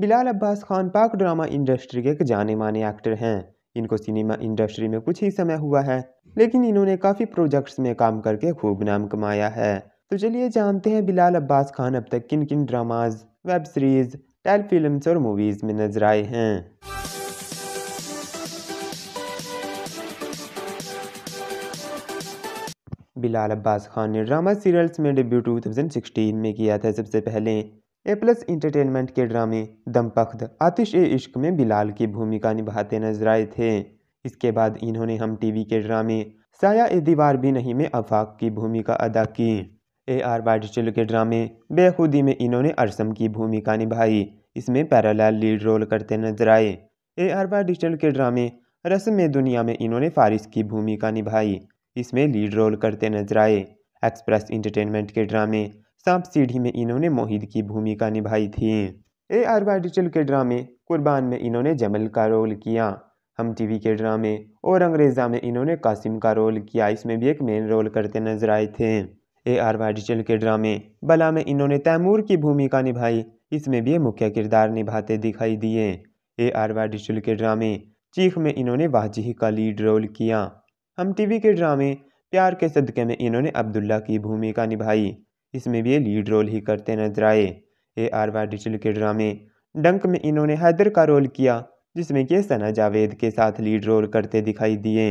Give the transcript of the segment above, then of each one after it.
बिलाल अब्बास खान पाक drama industry के एक जाने माने एक्टर हैं इनको सिनेमा इंडस्ट्री में कुछ ही समय हुआ है लेकिन इन्होंने काफ़ी प्रोजेक्ट्स में काम करके खूब नाम कमाया है तो चलिए जानते हैं बिलाल अब्बास खान अब तक किन किन dramas web series telefilm और मूवीज़ में नजर आए हैं बिलाल अब्बास खान ने ड्रामा सीरियल्स में डेब्यू 2016 में किया था सबसे पहले ए प्लस इंटरटेनमेंट के ड्रामे दमपख्त आतिश ए इश्क में बिलाल की भूमिका निभाते नजर आए थे इसके बाद इन्होंने हम टीवी के ड्रामे साया ए दीवार भी नहीं में अफाक की भूमिका अदा की ए आर बाडचल के ड्रामे बेखुदी में इन्होंने अरसम की भूमिका निभाई इसमें पैरालाल लीड रोल करते नजर आए ए आर बाडचल के ड्रामे रस्म दुनिया में इन्होंने फारिस की भूमिका निभाई इसमें लीड रोल करते नजर आए एक्सप्रेस इंटरटेनमेंट के ड्रामे सांप सीढ़ी में इन्होंने मोहित की भूमिका निभाई थी ए आर वाइडिचल के ड्रामे कुर्बान में इन्होंने जमल का रोल किया हम टीवी के ड्रामे और अंग्रेज़ा में इन्होंने कासिम का रोल किया इसमें भी एक मेन रोल करते नजर आए थे ए आर वाइडिचल के ड्रामे बला में इन्होंने तैमूर की भूमिका निभाई इसमें भी मुख्य किरदार निभाते दिखाई दिए ए आर वाइडिचल के ड्रामे चीख में इन्होंने वाजिह का लीड रोल किया हम टीवी के ड्रामे प्यार के सदके में इन्होंने अब्दुल्ला की भूमिका निभाई इसमें भी ये लीड रोल ही करते नजर आए ए आर वाई डिजिटल के ड्रामे डंक में इन्होंने हैदर का रोल किया जिसमें कि सना जावेद के साथ लीड रोल करते दिखाई दिए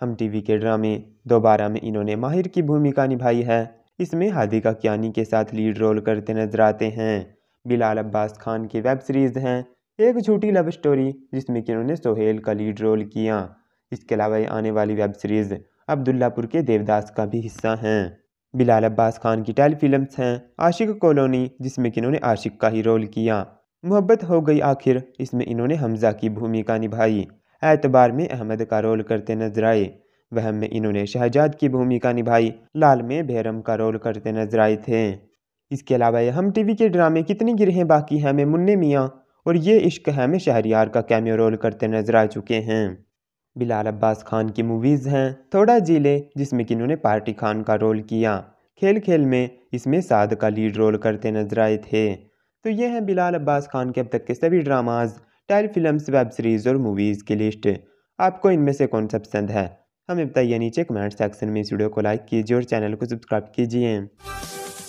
हम टीवी के ड्रामे दोबारा में इन्होंने माहिर की भूमिका निभाई है इसमें हादिका कियानी के साथ लीड रोल करते नजर आते हैं बिलाल अब्बास खान की वेब सीरीज़ हैं एक झूठी लव स्टोरी जिसमें कि उन्होंने सोहेल का लीड रोल किया इसके अलावा आने वाली वेब सीरीज़ अब्दुल्लापुर के देवदास का भी हिस्सा हैं बिलाल अब्बास खान की टेली फिल्म्स हैं आशिक कॉलोनी जिसमें कि इन्होंने आशिक का ही रोल किया मोहब्बत हो गई आखिर इसमें इन्होंने हमजा की भूमिका निभाई एतबार में अहमद का रोल करते नजर आए वह में इन्होंने शहजाद की भूमिका निभाई लाल में भैरम का रोल करते नजर आए थे इसके अलावा हम टीवी के ड्रामे कितनी गिरहें बाकी हैं में मुन्ने मियाँ और ये इश्क है में शहरियार का कैमियो रोल करते नजर आ चुके हैं बिलाल अब्बास खान की मूवीज़ हैं थोड़ा जिले जिसमें कि इन्होंने पार्टी खान का रोल किया खेल खेल में इसमें साध का लीड रोल करते नजर आए थे तो ये हैं बिलाल अब्बास खान के अब तक के सभी dramas telefilms web series और मूवीज़ की लिस्ट आपको इनमें से कौन सा पसंद है हमें बताइए नीचे कमेंट सेक्शन में इस वीडियो को लाइक कीजिए और चैनल को सब्सक्राइब कीजिए